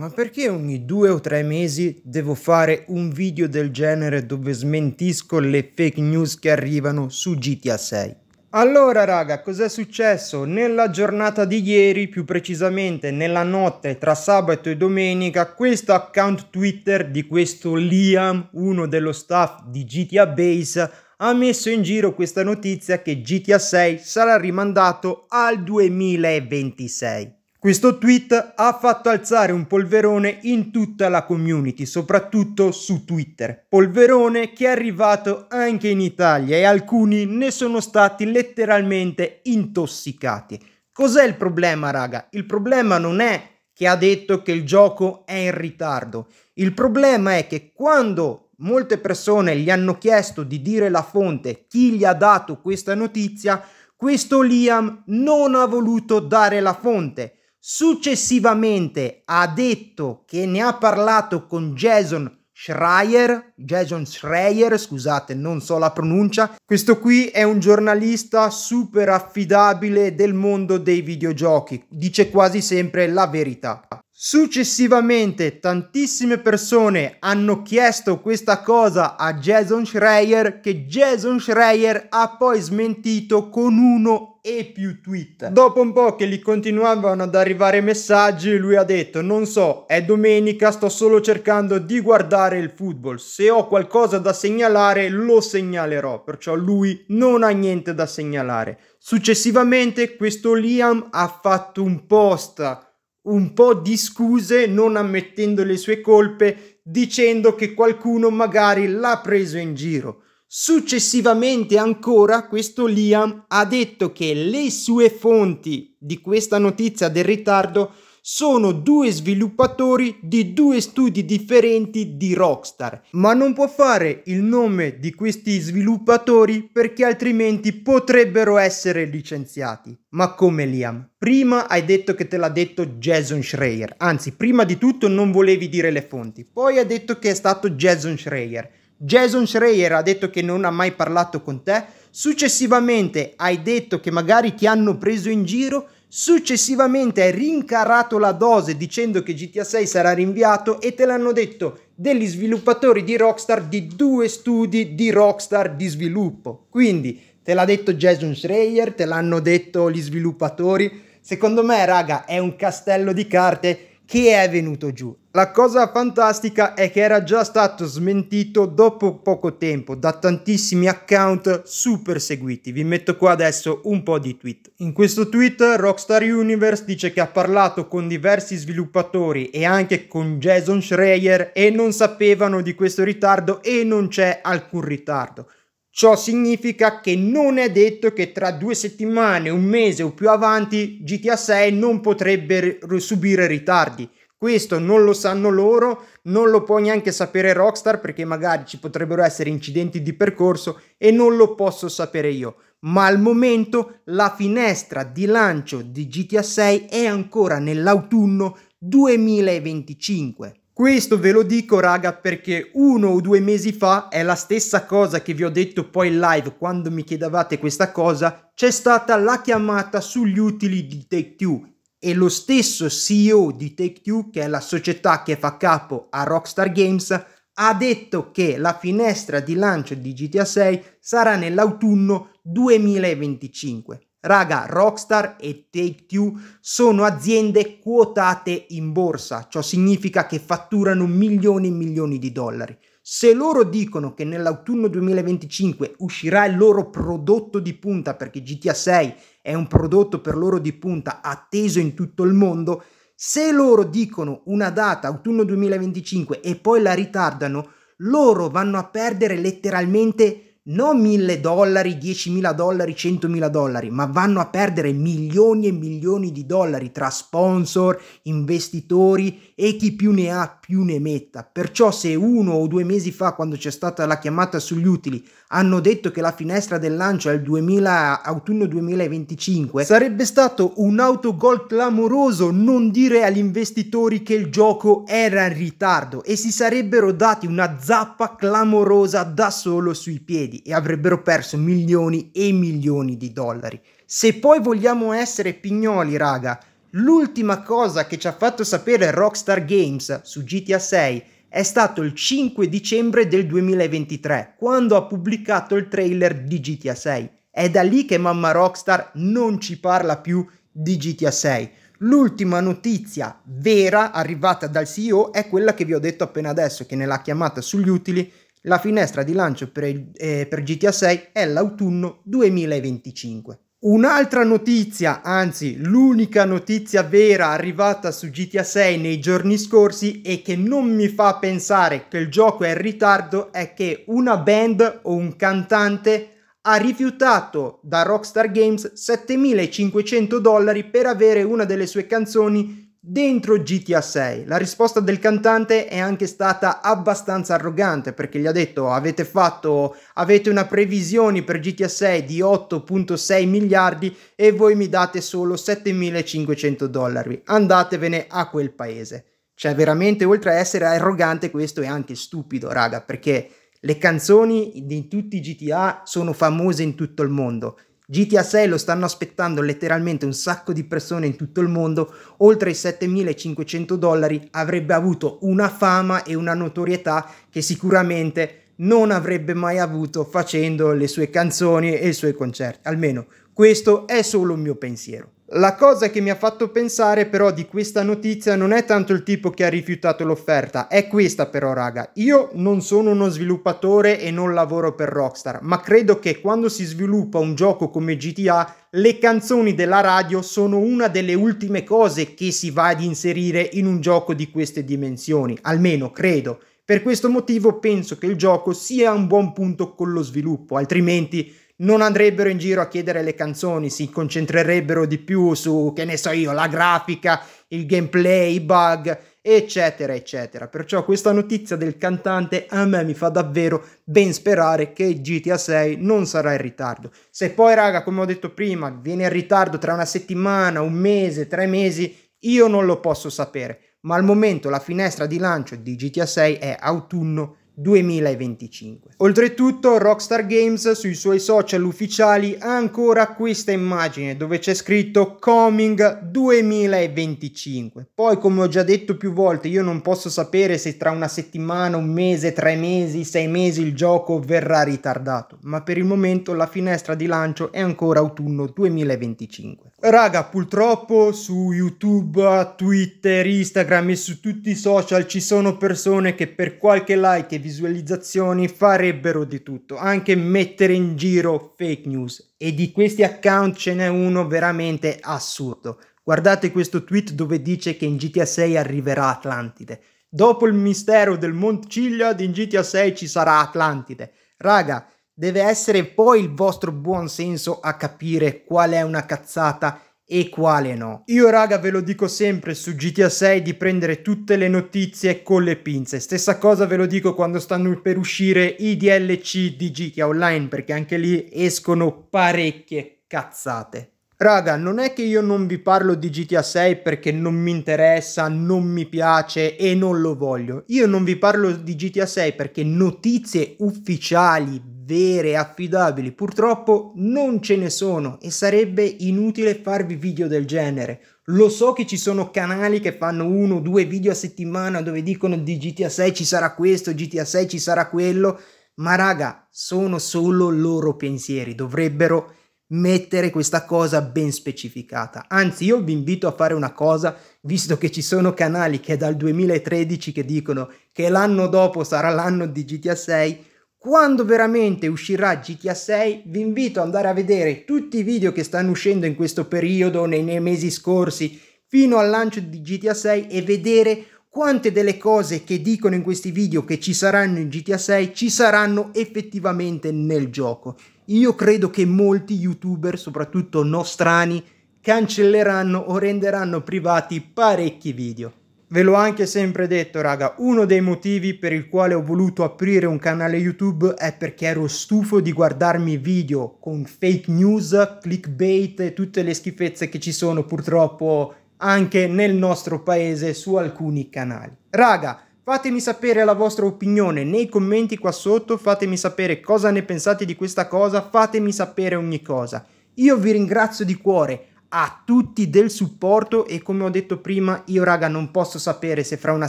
ma perché ogni due o tre mesi devo fare un video del genere dove smentisco le fake news che arrivano su GTA 6? Allora raga, cos'è successo? Nella giornata di ieri, più precisamente nella notte tra sabato e domenica, questo account Twitter di questo Liam, uno dello staff di GTA Base, ha messo in giro questa notizia che GTA 6 sarà rimandato al 2026. Questo tweet ha fatto alzare un polverone in tutta la community, soprattutto su Twitter. Polverone che è arrivato anche in Italia e alcuni ne sono stati letteralmente intossicati. Cos'è il problema, raga? Il problema non è che ha detto che il gioco è in ritardo. Il problema è che quando molte persone gli hanno chiesto di dire la fonte, chi gli ha dato questa notizia, questo Liam non ha voluto dare la fonte Successivamente ha detto che ne ha parlato con Jason Schreier, Jason Schreier, scusate, non so la pronuncia. Questo qui è un giornalista super affidabile del mondo dei videogiochi, dice quasi sempre la verità. Successivamente tantissime persone hanno chiesto questa cosa a Jason Schreier che Jason Schreier ha poi smentito con uno e più tweet. Dopo un po' che gli continuavano ad arrivare messaggi, lui ha detto: Non so, è domenica, sto solo cercando di guardare il football. Se ho qualcosa da segnalare, lo segnalerò. Perciò lui non ha niente da segnalare. Successivamente, questo Liam ha fatto un post un po' di scuse non ammettendo le sue colpe, dicendo che qualcuno magari l'ha preso in giro. Successivamente ancora questo Liam ha detto che le sue fonti di questa notizia del ritardo sono due sviluppatori di due studi differenti di Rockstar, ma non può fare il nome di questi sviluppatori perché altrimenti potrebbero essere licenziati. Ma come Liam? Prima hai detto che te l'ha detto Jason Schreier, anzi prima di tutto non volevi dire le fonti, poi hai detto che è stato Jason Schreier. Jason Schreier ha detto che non ha mai parlato con te, successivamente hai detto che magari ti hanno preso in giro Successivamente hai rincarato la dose dicendo che GTA 6 sarà rinviato e te l'hanno detto degli sviluppatori di Rockstar di due studi di Rockstar di sviluppo. Quindi te l'ha detto Jason Schreier, te l'hanno detto gli sviluppatori. Secondo me, raga, è un castello di carte che è venuto giù. La cosa fantastica è che era già stato smentito dopo poco tempo da tantissimi account super seguiti. Vi metto qua adesso un po' di tweet. In questo tweet Rockstar Universe dice che ha parlato con diversi sviluppatori e anche con Jason Schreier e non sapevano di questo ritardo e non c'è alcun ritardo. Ciò significa che non è detto che tra due settimane, un mese o più avanti GTA 6 non potrebbe subire ritardi. Questo non lo sanno loro, non lo può neanche sapere Rockstar perché magari ci potrebbero essere incidenti di percorso e non lo posso sapere io. Ma al momento la finestra di lancio di GTA 6 è ancora nell'autunno 2025. Questo ve lo dico raga perché uno o due mesi fa è la stessa cosa che vi ho detto poi in live quando mi chiedevate questa cosa, c'è stata la chiamata sugli utili di Take Two e lo stesso CEO di Take-Two, che è la società che fa capo a Rockstar Games, ha detto che la finestra di lancio di GTA 6 sarà nell'autunno 2025. Raga, Rockstar e Take-Two sono aziende quotate in borsa, ciò significa che fatturano milioni e milioni di dollari. Se loro dicono che nell'autunno 2025 uscirà il loro prodotto di punta, perché GTA 6 è un prodotto per loro di punta atteso in tutto il mondo, se loro dicono una data autunno 2025 e poi la ritardano, loro vanno a perdere letteralmente non mille dollari, diecimila dollari, centomila dollari, ma vanno a perdere milioni e milioni di dollari tra sponsor, investitori e chi più ne ha più ne metta. Perciò se uno o due mesi fa, quando c'è stata la chiamata sugli utili, hanno detto che la finestra del lancio è il 2000, autunno 2025, sarebbe stato un autogol clamoroso non dire agli investitori che il gioco era in ritardo e si sarebbero dati una zappa clamorosa da solo sui piedi e avrebbero perso milioni e milioni di dollari. Se poi vogliamo essere pignoli, raga, l'ultima cosa che ci ha fatto sapere Rockstar Games su GTA 6 è stato il 5 dicembre del 2023, quando ha pubblicato il trailer di GTA 6. È da lì che mamma Rockstar non ci parla più di GTA 6. L'ultima notizia vera arrivata dal CEO è quella che vi ho detto appena adesso, che nella chiamata sugli utili la finestra di lancio per, eh, per GTA 6 è l'autunno 2025. Un'altra notizia, anzi l'unica notizia vera arrivata su GTA 6 nei giorni scorsi e che non mi fa pensare che il gioco è in ritardo è che una band o un cantante ha rifiutato da Rockstar Games 7500 dollari per avere una delle sue canzoni dentro GTA 6. La risposta del cantante è anche stata abbastanza arrogante perché gli ha detto avete fatto avete una previsione per GTA 6 di 8.6 miliardi e voi mi date solo 7500 dollari. Andatevene a quel paese. Cioè veramente oltre a essere arrogante questo è anche stupido, raga, perché le canzoni di tutti i GTA sono famose in tutto il mondo GTA 6 lo stanno aspettando letteralmente un sacco di persone in tutto il mondo, oltre i 7500 dollari avrebbe avuto una fama e una notorietà che sicuramente non avrebbe mai avuto facendo le sue canzoni e i suoi concerti. Almeno questo è solo un mio pensiero. La cosa che mi ha fatto pensare però di questa notizia non è tanto il tipo che ha rifiutato l'offerta, è questa però raga. Io non sono uno sviluppatore e non lavoro per Rockstar, ma credo che quando si sviluppa un gioco come GTA le canzoni della radio sono una delle ultime cose che si va ad inserire in un gioco di queste dimensioni, almeno credo. Per questo motivo penso che il gioco sia un buon punto con lo sviluppo, altrimenti non andrebbero in giro a chiedere le canzoni, si concentrerebbero di più su, che ne so io, la grafica, il gameplay, i bug, eccetera, eccetera. Perciò questa notizia del cantante a me mi fa davvero ben sperare che GTA 6 non sarà in ritardo. Se poi, raga, come ho detto prima, viene in ritardo tra una settimana, un mese, tre mesi, io non lo posso sapere. Ma al momento la finestra di lancio di GTA 6 è autunno 2025. Oltretutto Rockstar Games sui suoi social ufficiali ha ancora questa immagine dove c'è scritto Coming 2025. Poi come ho già detto più volte io non posso sapere se tra una settimana, un mese, tre mesi, sei mesi il gioco verrà ritardato, ma per il momento la finestra di lancio è ancora autunno 2025. Raga, purtroppo su YouTube, Twitter, Instagram e su tutti i social ci sono persone che per qualche like e visualizzazioni farebbero di tutto, anche mettere in giro fake news. E di questi account ce n'è uno veramente assurdo. Guardate questo tweet dove dice che in GTA 6 arriverà Atlantide. Dopo il mistero del Mont Ciliad, in GTA 6 ci sarà Atlantide. Raga, Deve essere poi il vostro buon senso a capire qual è una cazzata e quale no. Io raga ve lo dico sempre su GTA 6 di prendere tutte le notizie con le pinze. Stessa cosa ve lo dico quando stanno per uscire i DLC di GTA Online perché anche lì escono parecchie cazzate. Raga, non è che io non vi parlo di GTA 6 perché non mi interessa, non mi piace e non lo voglio. Io non vi parlo di GTA 6 perché notizie ufficiali, vere, affidabili, purtroppo non ce ne sono e sarebbe inutile farvi video del genere. Lo so che ci sono canali che fanno uno o due video a settimana dove dicono di GTA 6 ci sarà questo, GTA 6 ci sarà quello, ma raga, sono solo loro pensieri, dovrebbero mettere questa cosa ben specificata. Anzi, io vi invito a fare una cosa, visto che ci sono canali che dal 2013 che dicono che l'anno dopo sarà l'anno di GTA 6, quando veramente uscirà GTA 6, vi invito ad andare a vedere tutti i video che stanno uscendo in questo periodo, nei, nei mesi scorsi, fino al lancio di GTA 6 e vedere quante delle cose che dicono in questi video che ci saranno in GTA 6 ci saranno effettivamente nel gioco. Io credo che molti youtuber, soprattutto nostrani, cancelleranno o renderanno privati parecchi video. Ve l'ho anche sempre detto, raga, uno dei motivi per il quale ho voluto aprire un canale YouTube è perché ero stufo di guardarmi video con fake news, clickbait e tutte le schifezze che ci sono purtroppo anche nel nostro paese su alcuni canali. Raga, Fatemi sapere la vostra opinione nei commenti qua sotto, fatemi sapere cosa ne pensate di questa cosa, fatemi sapere ogni cosa. Io vi ringrazio di cuore a tutti del supporto e come ho detto prima io raga non posso sapere se fra una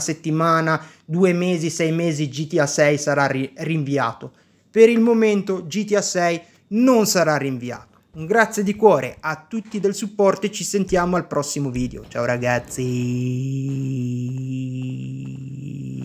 settimana, due mesi, sei mesi GTA 6 sarà rinviato. Per il momento GTA 6 non sarà rinviato. Un grazie di cuore a tutti del supporto e ci sentiamo al prossimo video. Ciao ragazzi!